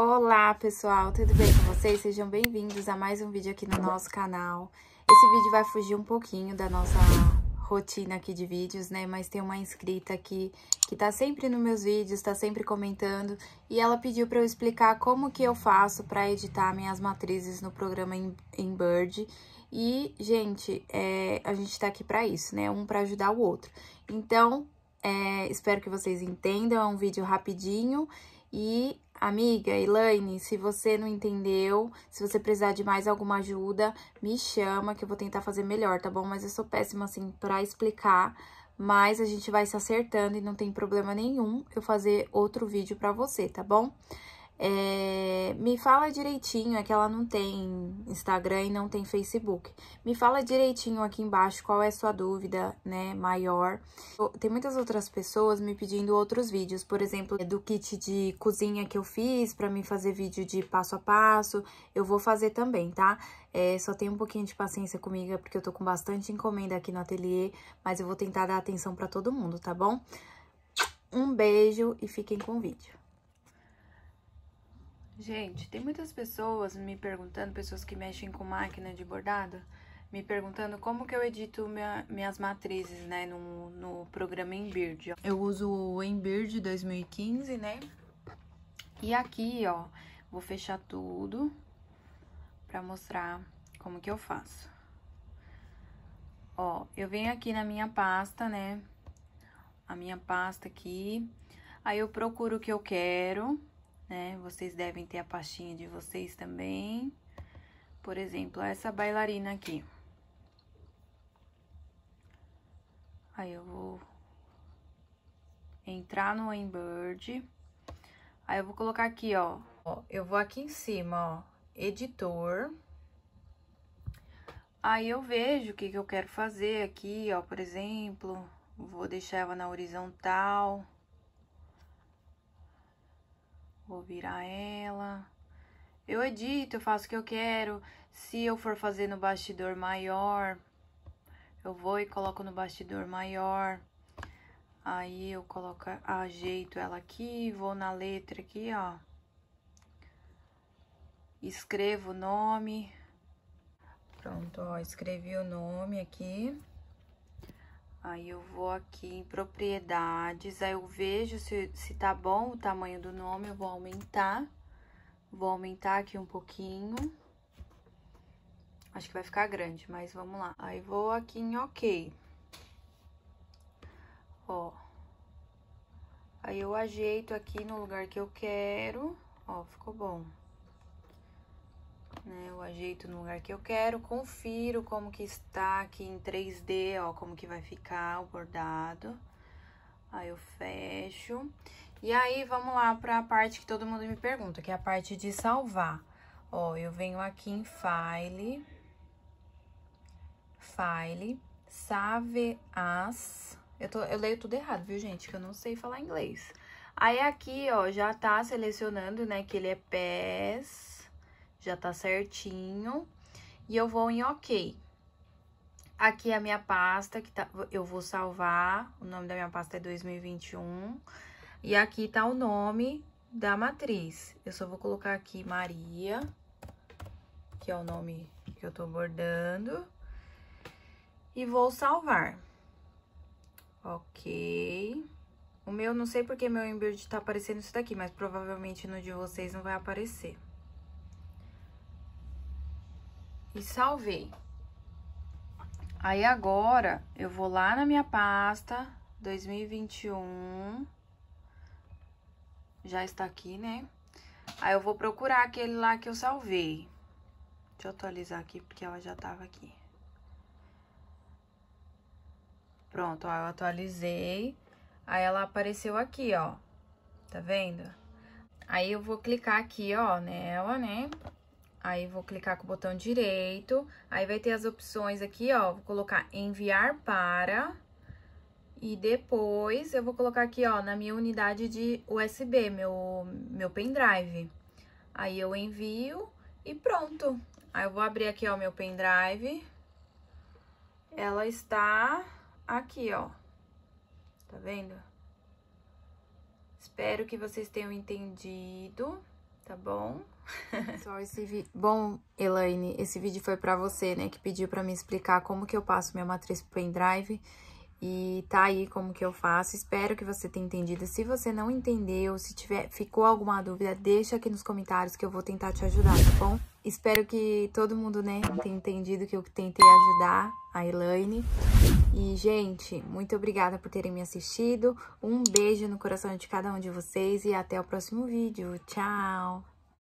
Olá pessoal, tudo bem com vocês? Sejam bem-vindos a mais um vídeo aqui no nosso canal. Esse vídeo vai fugir um pouquinho da nossa rotina aqui de vídeos, né? Mas tem uma inscrita aqui que tá sempre nos meus vídeos, tá sempre comentando. E ela pediu pra eu explicar como que eu faço pra editar minhas matrizes no programa em Bird. E, gente, é, a gente tá aqui pra isso, né? Um pra ajudar o outro. Então, é, espero que vocês entendam, é um vídeo rapidinho. E, amiga Elaine, se você não entendeu, se você precisar de mais alguma ajuda, me chama que eu vou tentar fazer melhor, tá bom? Mas eu sou péssima, assim, pra explicar. Mas a gente vai se acertando e não tem problema nenhum eu fazer outro vídeo pra você, tá bom? É, me fala direitinho, é que ela não tem Instagram e não tem Facebook. Me fala direitinho aqui embaixo qual é a sua dúvida, né, maior. Tem muitas outras pessoas me pedindo outros vídeos, por exemplo, do kit de cozinha que eu fiz para mim fazer vídeo de passo a passo. Eu vou fazer também, tá? É, só tenha um pouquinho de paciência comigo, porque eu tô com bastante encomenda aqui no ateliê, mas eu vou tentar dar atenção para todo mundo, tá bom? Um beijo e fiquem com o vídeo. Gente, tem muitas pessoas me perguntando, pessoas que mexem com máquina de bordado, me perguntando como que eu edito minha, minhas matrizes, né, no, no programa Embird. Eu uso o Embird 2015, né, e aqui, ó, vou fechar tudo pra mostrar como que eu faço. Ó, eu venho aqui na minha pasta, né, a minha pasta aqui, aí eu procuro o que eu quero, né? Vocês devem ter a pastinha de vocês também. Por exemplo, essa bailarina aqui. Aí eu vou entrar no Embird. Aí eu vou colocar aqui, ó. Eu vou aqui em cima, ó, editor. Aí eu vejo o que, que eu quero fazer aqui, ó, por exemplo. Vou deixar ela na horizontal. Vou virar ela. Eu edito, eu faço o que eu quero. Se eu for fazer no bastidor maior, eu vou e coloco no bastidor maior. Aí eu coloco, ajeito ela aqui, vou na letra aqui, ó. Escrevo o nome. Pronto, ó, escrevi o nome aqui. Aí eu vou aqui em propriedades, aí eu vejo se, se tá bom o tamanho do nome, eu vou aumentar. Vou aumentar aqui um pouquinho. Acho que vai ficar grande, mas vamos lá. Aí vou aqui em OK. Ó. Aí eu ajeito aqui no lugar que eu quero. Ó, ficou bom né? Eu ajeito no lugar que eu quero, confiro como que está aqui em 3D, ó, como que vai ficar o bordado. Aí eu fecho. E aí, vamos lá para a parte que todo mundo me pergunta, que é a parte de salvar. Ó, eu venho aqui em File, File, Save As. Eu, tô, eu leio tudo errado, viu, gente? Que eu não sei falar inglês. Aí, aqui, ó, já tá selecionando, né, que ele é PES já tá certinho. E eu vou em OK. Aqui é a minha pasta, que tá, eu vou salvar, o nome da minha pasta é 2021. E aqui tá o nome da matriz. Eu só vou colocar aqui Maria, que é o nome que eu tô bordando. E vou salvar. Ok. O meu, não sei porque meu embuild tá aparecendo isso daqui, mas provavelmente no de vocês não vai aparecer e salvei. Aí agora eu vou lá na minha pasta 2021. Já está aqui, né? Aí eu vou procurar aquele lá que eu salvei. Deixa eu atualizar aqui porque ela já estava aqui. Pronto, ó, eu atualizei. Aí ela apareceu aqui, ó. Tá vendo? Aí eu vou clicar aqui, ó, nela, né? Aí, vou clicar com o botão direito, aí vai ter as opções aqui, ó, vou colocar enviar para... E depois, eu vou colocar aqui, ó, na minha unidade de USB, meu, meu pendrive. Aí, eu envio e pronto. Aí, eu vou abrir aqui, ó, meu pendrive. Ela está aqui, ó. Tá vendo? Espero que vocês tenham entendido tá bom? Pessoal, esse vi... Bom, Elaine, esse vídeo foi para você, né, que pediu para me explicar como que eu passo minha matriz pro pendrive. E tá aí como que eu faço. Espero que você tenha entendido. Se você não entendeu, se tiver ficou alguma dúvida, deixa aqui nos comentários que eu vou tentar te ajudar, tá bom? Espero que todo mundo, né, tenha entendido que eu tentei ajudar a Elaine. E, gente, muito obrigada por terem me assistido. Um beijo no coração de cada um de vocês e até o próximo vídeo. Tchau!